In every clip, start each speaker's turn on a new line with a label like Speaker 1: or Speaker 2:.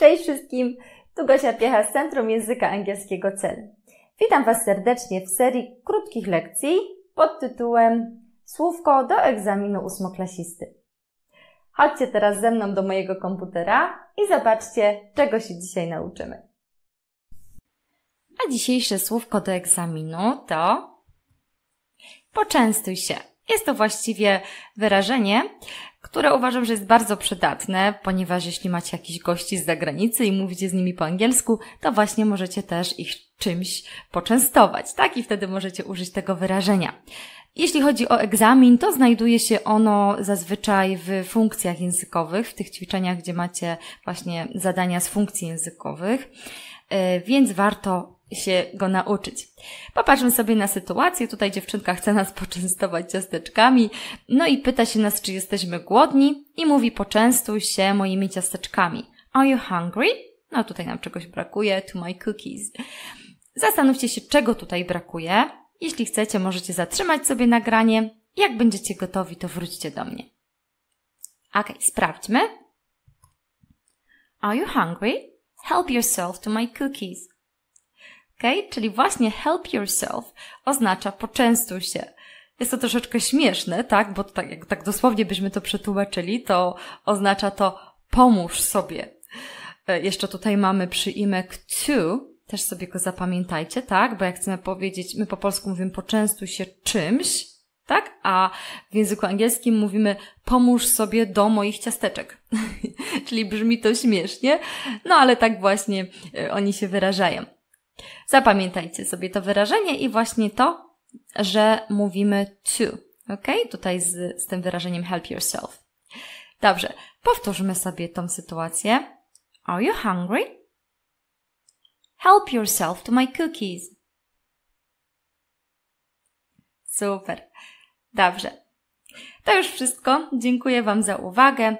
Speaker 1: Cześć wszystkim, tu Gosia Piecha z Centrum Języka Angielskiego CEL. Witam Was serdecznie w serii krótkich lekcji pod tytułem Słówko do egzaminu ósmoklasisty. Chodźcie teraz ze mną do mojego komputera i zobaczcie, czego się dzisiaj nauczymy. A dzisiejsze słówko do egzaminu to Poczęstuj się. Jest to właściwie wyrażenie, które uważam, że jest bardzo przydatne, ponieważ jeśli macie jakiś gości z zagranicy i mówicie z nimi po angielsku, to właśnie możecie też ich czymś poczęstować, tak? I wtedy możecie użyć tego wyrażenia. Jeśli chodzi o egzamin, to znajduje się ono zazwyczaj w funkcjach językowych, w tych ćwiczeniach, gdzie macie właśnie zadania z funkcji językowych, e, więc warto się go nauczyć. Popatrzmy sobie na sytuację. Tutaj dziewczynka chce nas poczęstować ciasteczkami, no i pyta się nas, czy jesteśmy głodni i mówi poczęstuj się moimi ciasteczkami. Are you hungry? No tutaj nam czegoś brakuje, to my cookies. Zastanówcie się, czego tutaj brakuje. Jeśli chcecie, możecie zatrzymać sobie nagranie. Jak będziecie gotowi, to wróćcie do mnie. Ok, sprawdźmy. Are you hungry? Help yourself to my cookies. Okay? Czyli właśnie help yourself oznacza poczęstuj się. Jest to troszeczkę śmieszne, tak? Bo tak, jak tak dosłownie byśmy to przetłumaczyli, to oznacza to pomóż sobie. E, jeszcze tutaj mamy przyimek to, też sobie go zapamiętajcie, tak? Bo jak chcemy powiedzieć, my po polsku mówimy poczęstuj się czymś, tak? A w języku angielskim mówimy pomóż sobie do moich ciasteczek. Czyli brzmi to śmiesznie, no ale tak właśnie e, oni się wyrażają. Zapamiętajcie sobie to wyrażenie i właśnie to, że mówimy to. Ok? Tutaj z, z tym wyrażeniem help yourself. Dobrze, powtórzmy sobie tą sytuację. Are you hungry? Help yourself to my cookies. Super. Dobrze. To już wszystko. Dziękuję Wam za uwagę.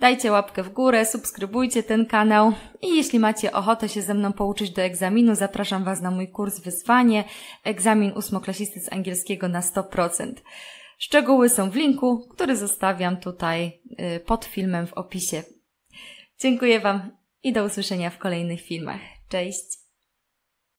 Speaker 1: Dajcie łapkę w górę, subskrybujcie ten kanał i jeśli macie ochotę się ze mną pouczyć do egzaminu, zapraszam Was na mój kurs Wyzwanie, egzamin ósmoklasisty z angielskiego na 100%. Szczegóły są w linku, który zostawiam tutaj y, pod filmem w opisie. Dziękuję Wam i do usłyszenia w kolejnych filmach. Cześć!